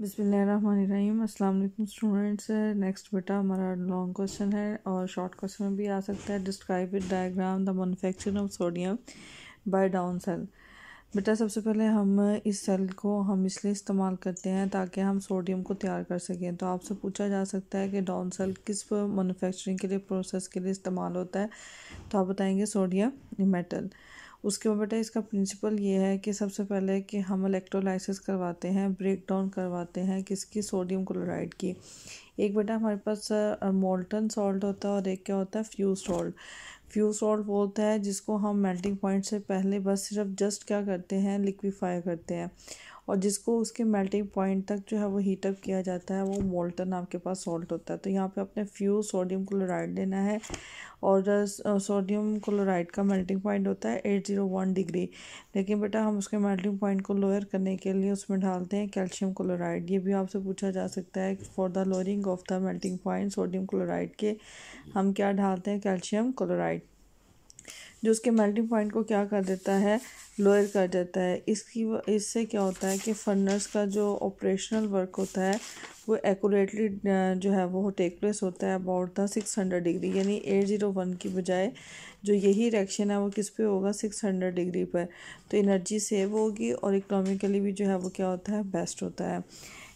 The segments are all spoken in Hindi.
बिसमीम अल्लाम स्टूडेंट्स नेक्स्ट बेटा हमारा लॉन्ग क्वेश्चन है और शॉर्ट क्वेश्चन में भी आ सकता है describe it diagram the manufacture of sodium by down cell बेटा सबसे पहले हम इस सेल को हम इसलिए इस्तेमाल करते हैं ताकि हम सोडियम को तैयार कर सकें तो आपसे पूछा जा सकता है कि डाउन सेल किस मैनुफेक्चरिंग के लिए प्रोसेस के लिए इस्तेमाल होता है तो आप बताएँगे सोडियम मेटल उसके बाद बेटा इसका प्रिंसिपल ये है कि सबसे पहले कि हम इलेक्ट्रोलाइसिस करवाते हैं ब्रेक डाउन करवाते हैं किसकी सोडियम क्लोराइड की एक बेटा हमारे पास मोल्टन सॉल्ट होता है और एक क्या होता है फ्यूज सॉल्ट फ्यू सॉल्ट वो होता है जिसको हम मेल्टिंग पॉइंट से पहले बस सिर्फ जस्ट क्या करते हैं लिक्विफाई करते हैं और जिसको उसके मेल्टिंग पॉइंट तक जो है वो हीटअप किया जाता है वो मोल्टन आपके पास सॉल्ट होता है तो यहाँ पे आपने फ्यू सोडियम क्लोराइड लेना है और सोडियम क्लोराइड का मेल्टिंग पॉइंट होता है एट ज़ीरो वन डिग्री लेकिन बेटा हम उसके मेल्टिंग पॉइंट को लोअर करने के लिए उसमें डालते हैं कैल्शियम क्लोराइड ये भी आपसे पूछा जा सकता है for the lowering of the melting point sodium chloride के हम क्या डालते हैं कैल्शियम क्लोराइड जो उसके मेल्टिंग पॉइंट को क्या कर देता है लोअर कर देता है इसकी इससे क्या होता है कि फर्नर्स का जो ऑपरेशनल वर्क होता है वो एकूरेटली जो है वो टेक प्लेस होता है about the six hundred degree यानी एट ज़ीरो वन की बजाय जो यही रिएक्शन है वो किस पे होगा सिक्स हंड्रेड डिग्री पर तो एनर्जी सेव होगी और इकोनॉमिकली भी जो है वो क्या होता है बेस्ट होता है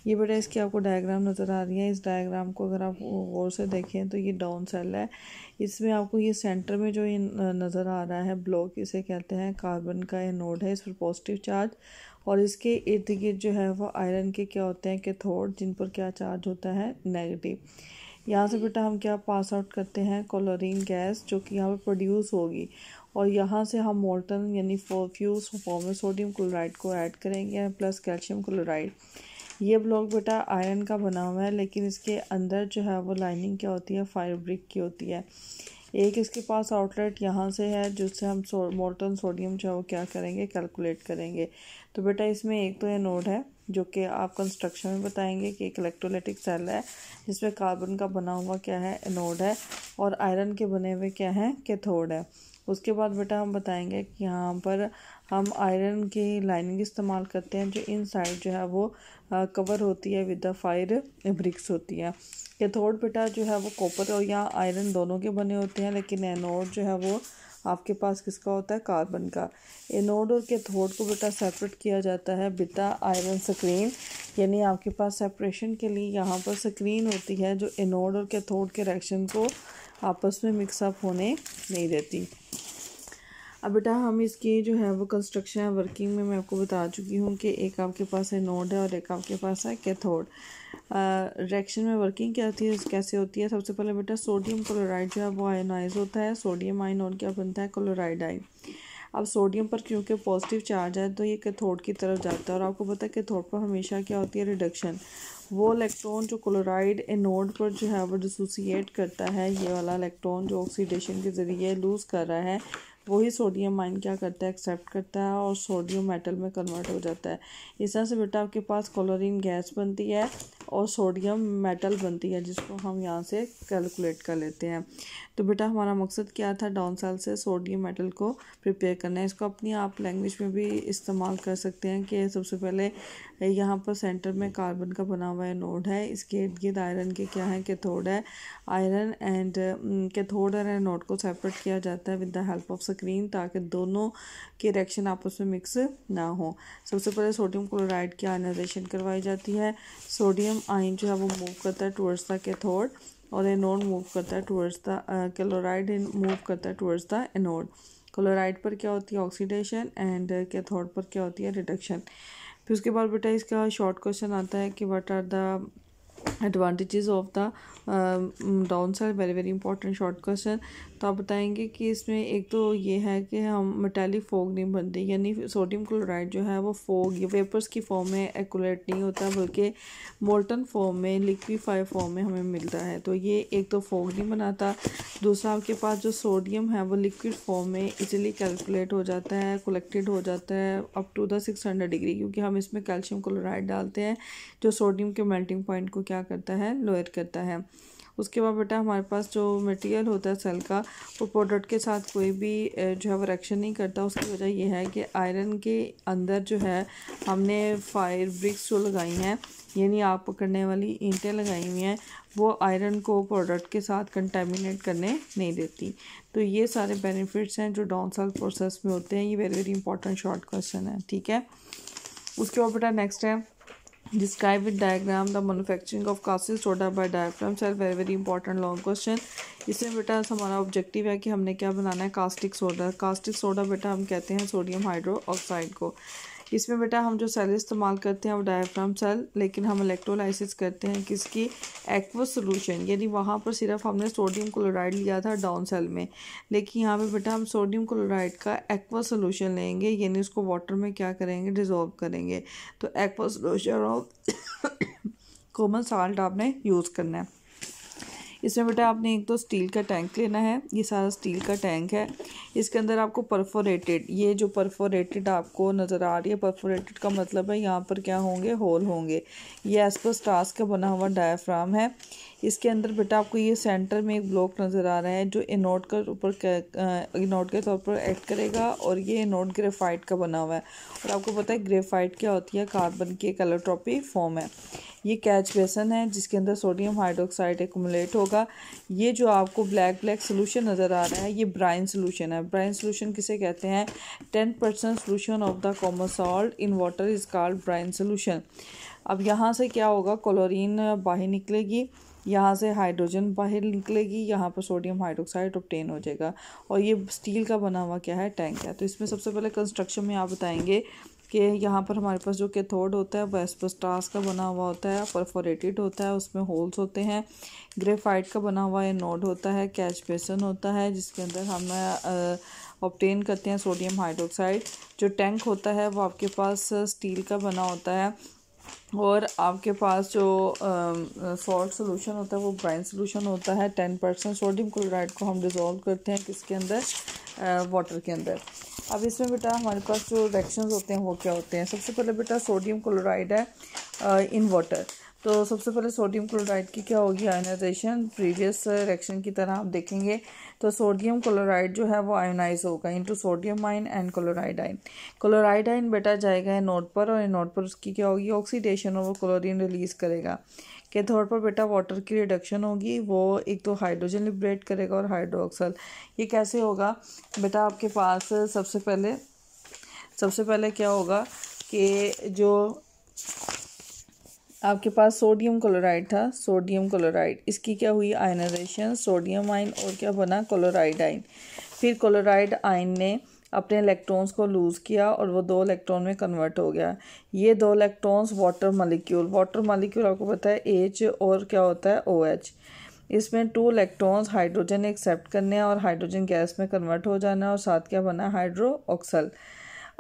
ये बेटा इसकी आपको डायग्राम नज़र आ रही है इस डायग्राम को अगर आप गौर से देखें तो ये डाउन सेल है इसमें आपको ये सेंटर में जो ये नज़र आ रहा है ब्लॉक इसे कहते हैं कार्बन का ये नोड है इस पर पॉजिटिव चार्ज और इसके इर्द गिर्द जो है वो आयरन के क्या होते हैं के थोड जिन पर क्या चार्ज होता है नेगेटिव यहाँ से बेटा हम क्या पास आउट करते हैं क्लोरीन गैस जो कि यहाँ पर प्रोड्यूस होगी और यहाँ से हम मोल्टन यानी फ्यूज फॉर्म सोडियम क्लोराइड को ऐड करेंगे प्लस कैल्शियम क्लोराइड ये ब्लॉक बेटा आयरन का बना हुआ है लेकिन इसके अंदर जो है वो लाइनिंग क्या होती है फाइब्रिक की होती है एक इसके पास आउटलेट यहाँ से है जिससे हम सो, मोल्टन सोडियम जो है वो क्या करेंगे कैलकुलेट करेंगे तो बेटा इसमें एक तो ये नोड है जो कि आप कंस्ट्रक्शन में बताएंगे कि एक इलेक्ट्रोलाइटिक सेल है जिसमें कार्बन का बना हुआ क्या है नोड है और आयरन के बने हुए क्या है कैथोड है उसके बाद बेटा हम बताएंगे कि यहाँ पर हम आयरन की लाइनिंग इस्तेमाल करते हैं जो इन साइड जो है वो कवर होती है विद द फायर ब्रिक्स होती है कैथोड बेटा जो है वो कॉपर और या आयरन दोनों के बने होते हैं लेकिन एनोड जो है वो आपके पास किसका होता है कार्बन का एनोड और कैथोड को बेटा सेपरेट किया जाता है बिता आयरन स्क्रीन यानी आपके पास सेपरेशन के लिए यहाँ पर स्क्रीन होती है जो एनोड और कैथोड के रिएक्शन को आपस में मिक्सअप होने नहीं देती अब बेटा हम इसकी जो है वो कंस्ट्रक्शन वर्किंग में मैं आपको बता चुकी हूँ कि एक आपके पास है नोड है और एक आपके पास है कैथोड रिएक्शन में वर्किंग क्या होती है कैसे होती है सबसे पहले बेटा सोडियम क्लोराइड जो है वो आयोनाइज होता है सोडियम आइन और क्या बनता है क्लोराइड आइन अब सोडियम पर क्योंकि पॉजिटिव चार्ज है तो ये कैथोड की तरफ जाता है और आपको पता है कैथोड पर हमेशा क्या होती है रिडक्शन वो इलेक्ट्रॉन जो क्लोराइड एनोड पर जो है वो डिसोसिएट करता है ये वाला इलेक्ट्रॉन जो ऑक्सीडेशन के ज़रिए लूज़ कर रहा है वही सोडियम आयन क्या करता है एक्सेप्ट करता है और सोडियम मेटल में कन्वर्ट हो जाता है इस तरह से बेटा आपके पास क्लोरीन गैस बनती है और सोडियम मेटल बनती है जिसको हम यहाँ से कैलकुलेट कर लेते हैं तो बेटा हमारा मकसद क्या था डाउन साल से सोडियम मेटल को प्रिपेयर करना है इसको अपनी आप लैंग्वेज में भी इस्तेमाल कर सकते हैं कि सबसे पहले यहाँ पर सेंटर में कार्बन का बना हुआ नोड है इसके इर्द गिर्द आयरन के क्या है कैथोड है आयरन एंड कैथोड और नोड को सेपरेट किया जाता है with the help of screen ताकि दोनों के रिएक्शन आपस में मिक्स ना हो सबसे पहले सोडियम क्लोराइड की आयनाइजेशन करवाई जाती है सोडियम आइन जो है वो मूव करता है टूवर्ड्स द कैथोड और एनोड मूव करता है टूवर्ड्स द क्लोराइड मूव करता है टूवर्ड्स द एनोड क्लोराइड पर क्या होती है ऑक्सीडेशन एंड कैथोड पर क्या होती है रिडक्शन फिर उसके बाद बेटा इसका शॉर्ट क्वेश्चन आता है कि what are the advantages of the down side very very important short question तो आप बताएंगे कि इसमें एक तो ये है कि हम मेटेलिक फोग नहीं बनते यानी सोडियम क्लोराइड जो है वो फोग या वेपर्स की फॉर्म में एक्यूरेट नहीं होता बल्कि मोल्टन फॉर्म में लिक्विफाई फॉर्म में हमें मिलता है तो ये एक तो फोग नहीं बनाता दूसरा आपके पास जो सोडियम है वो लिक्विड फॉर्म में इजिली कैलकुलेट हो जाता है कलेक्टेड हो जाता है up to the six hundred degree क्योंकि हम इसमें कैल्शियम क्लोराइड डालते हैं जो सोडियम के मेल्टिंग पॉइंट को क्या करता है लोअर करता है उसके बाद बेटा हमारे पास जो मटेरियल होता है सेल का वो प्रोडक्ट के साथ कोई भी जो है वो रिएक्शन नहीं करता उसकी वजह यह है कि आयरन के अंदर जो है हमने फायर ब्रिक्स जो लगाई हैं यानी आप पकड़ने वाली ईंटें लगाई हुई हैं वो आयरन को प्रोडक्ट के साथ कंटेमिनेट करने नहीं देती तो ये सारे बेनिफिट्स हैं जो डाउन सेल प्रोसेस में होते हैं ये very very important short question है ठीक है उसके बाद बेटा नेक्स्ट है describe with diagram the manufacturing of caustic soda by diaphragm cell very very important long question इसमें बेटा हमारा ऑब्जेक्टिव है कि हमने क्या बनाना है कास्टिक सोडा कास्टिक सोडा बेटा हम कहते हैं सोडियम हाइड्रो ऑक्साइड को इसमें बेटा हम जो सेल इस्तेमाल करते हैं वो डायफ्राम सेल लेकिन हम इलेक्ट्रोलाइसिस करते हैं किसकी एक्वस सोलूशन यानी वहाँ पर सिर्फ हमने सोडियम क्लोराइड लिया था डाउन सेल में लेकिन यहाँ पे बेटा हम सोडियम क्लोराइड का एक्वा सोलूशन लेंगे यानी उसको वाटर में क्या करेंगे डिज़ोल्व करेंगे तो एक्वा सोलूशन और कॉमन साल्ट आपने यूज़ करना है इसमें बेटा आपने एक तो स्टील का टैंक लेना है ये सारा स्टील का टैंक है इसके अंदर आपको परफोरेटेड ये जो परफोरेटेड आपको नज़र आ रही है परफोरेटेड का मतलब है यहाँ पर क्या होंगे होल होंगे ये एज पर स्टार्स का बना हुआ डायफ्राम है इसके अंदर बेटा आपको ये सेंटर में एक ब्लॉक नज़र आ रहा है जो इनोट का ऊपर इनोट के तौर पर एक्ट करेगा और ये इनोट ग्रेफाइट का बना हुआ है और आपको पता है ग्रेफाइट क्या होती है कार्बन की एक एलोट्रॉपी फॉर्म है ये कैच बेसन है जिसके अंदर सोडियम हाइड्रोक्साइड एकमुलेट होगा ये जो आपको ब्लैक ब्लैक सोल्यूशन नज़र आ रहा है ये ब्राइन सोल्यूशन है ब्राइन सोल्यूशन किसे कहते हैं ten percent solution of the common salt in water is called brine solution अब यहाँ से क्या होगा क्लोरीन बाहर निकलेगी यहाँ से हाइड्रोजन बाहर निकलेगी यहाँ पर सोडियम हाइड्रोक्साइड ऑप्टेन हो जाएगा और ये स्टील का बना हुआ क्या है टैंक है तो इसमें सबसे पहले कंस्ट्रक्शन में आप बताएंगे कि यहाँ पर हमारे पास जो कैथोड होता है वो एस्बेस्टास का बना हुआ होता है परफोरेटेड होता है उसमें होल्स होते हैं ग्रेफाइट का बना हुआ ये नोड होता है कैच बेसन होता है जिसके अंदर हम ऑप्टेन करते हैं सोडियम हाइड्रोक्साइड जो टैंक होता है वो आपके पास स्टील का बना होता है और आपके पास जो सॉल्ट सोलूशन होता है वो ब्राइन सोलूशन होता है टेन परसेंट सोडियम क्लोराइड को हम डिज़ोल्व करते हैं किसके अंदर वाटर के अंदर अब इसमें बेटा हमारे पास जो रिएक्शन होते हैं वो क्या होते हैं सबसे पहले बेटा सोडियम क्लोराइड है इन वाटर तो सबसे पहले सोडियम क्लोराइड की क्या होगी आयोनाइजेशन प्रीवियस रिएक्शन की तरह आप देखेंगे तो सोडियम क्लोराइड जो है वो आयोनाइज होगा into sodium ion and chloride ion chloride ion बेटा जाएगा नोट पर और नोट पर उसकी क्या होगी ऑक्सीडेशन और वो क्लोरीन रिलीज करेगा के तौर पर बेटा वाटर की रिडक्शन होगी वो एक तो हाइड्रोजन लिबरेट करेगा और हाइड्रोक्सल ये कैसे होगा बेटा आपके पास सबसे पहले सबसे पहले क्या होगा कि जो आपके पास सोडियम क्लोराइड था सोडियम क्लोराइड इसकी क्या हुई आयनाइजेशन सोडियम आइन और क्या बना क्लोराइड आइन फिर क्लोराइड आइन ने अपने इलेक्ट्रॉन्स को लूज़ किया और वो दो इलेक्ट्रॉन में कन्वर्ट हो गया ये दो electrons water molecule water molecule आपको पता है एच और क्या होता है ओ एच इसमें टू इलेक्ट्रॉन्स हाइड्रोजन एक्सेप्ट करने हैं और हाइड्रोजन गैस में कन्वर्ट हो जाना है और साथ क्या बना है हाइड्रो ऑक्सल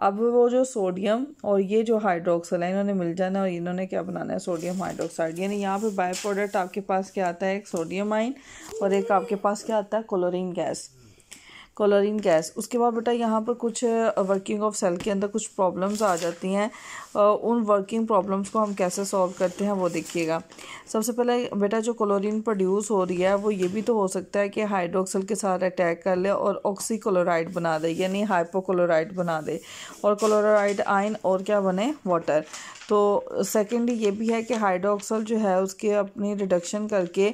अब वो जो सोडियम और ये जो हाइड्रोक्सल है इन्होंने मिल जाना है और इन्होंने क्या बनाना है सोडियम हाइड्रोक्साइड यानी यहाँ पे बाय प्रोडक्ट आपके पास क्या आता है एक सोडियम आइन और एक आपके पास क्या आता है क्लोरीन गैस कोलोरिन गैस उसके बाद बेटा यहाँ पर कुछ वर्किंग ऑफ सेल के अंदर कुछ प्रॉब्लम्स आ जाती हैं उन वर्किंग प्रॉब्लम्स को हम कैसे सॉल्व करते हैं वो देखिएगा सबसे पहले बेटा जो क्लोरीन प्रोड्यूस हो रही है वो ये भी तो हो सकता है कि हाइड्रोक्सल के साथ अटैक कर ले और ऑक्सीक्लोराइड बना दे यानी हाइपोक्लोराइड बना दे और क्लोराइड आयन और क्या बने वाटर तो सेकेंड ये भी है कि हाइड्रोक्सल जो है उसके अपनी रिडक्शन करके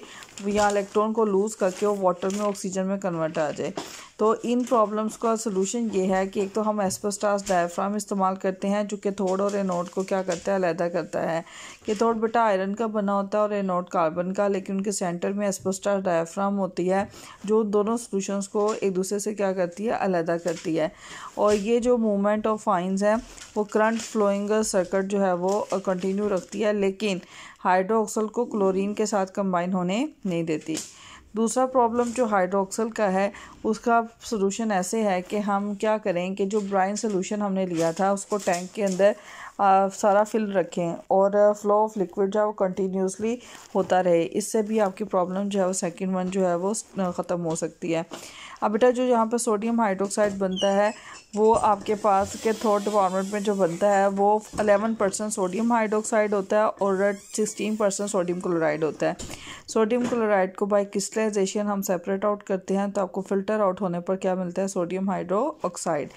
या इलेक्ट्रॉन को लूज़ करके वो वाटर में ऑक्सीजन में कन्वर्ट आ जाए तो इन प्रॉब्लम्स का सोलूशन ये है कि एक तो हम एस्पोस्टास डायफ्राम इस्तेमाल करते हैं जो कि थोड़ और एनोड को क्या करता है अलहदा करता है कि थोड़ बेटा आयरन का बना होता है और एनोड कार्बन का लेकिन उनके सेंटर में एस्पोस्टास डायफ्राम होती है जो दोनों सोलूशंस को एक दूसरे से क्या करती है अलहदा करती है और ये जो मूवमेंट ऑफ आइंस है वो करंट फ्लोइंग सर्कट जो है वो कंटिन्यू रखती है लेकिन हाइड्रोक्सल को क्लोरीन के साथ कंबाइन होने नहीं देती दूसरा प्रॉब्लम जो हाइड्रोक्सल का है उसका सोलूशन ऐसे है कि हम क्या करें कि जो ब्राइन सोलूशन हमने लिया था उसको टैंक के अंदर आ, सारा फिल रखें और फ्लो ऑफ लिक्विड जो है वो कंटिन्यूसली होता रहे इससे भी आपकी प्रॉब्लम जो है वो सेकेंड वन जो है वो ख़त्म हो सकती है अब बेटा जो यहाँ पर सोडियम हाइड्रोक्साइड बनता है वो आपके पास के थर्ड डिपार्टमेंट में जो बनता है वो अलेवन परसेंट सोडियम हाइड्रोक्साइड होता है और सिक्सटीन परसेंट सोडियम क्लोराइड होता है सोडियम क्लोराइड को बाय क्रिस्टलाइजेशन हम सेपरेट आउट करते हैं तो आपको फिल्टर आउट होने पर क्या मिलता है सोडियम हाइड्रो ऑक्साइड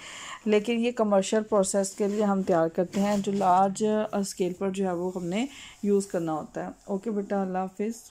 लेकिन ये कमर्शियल प्रोसेस के लिए हम तैयार करते हैं जो लार्ज स्केल पर जो है वो हमने यूज़ करना होता है ओके बेटा अल्लाह हाफिज़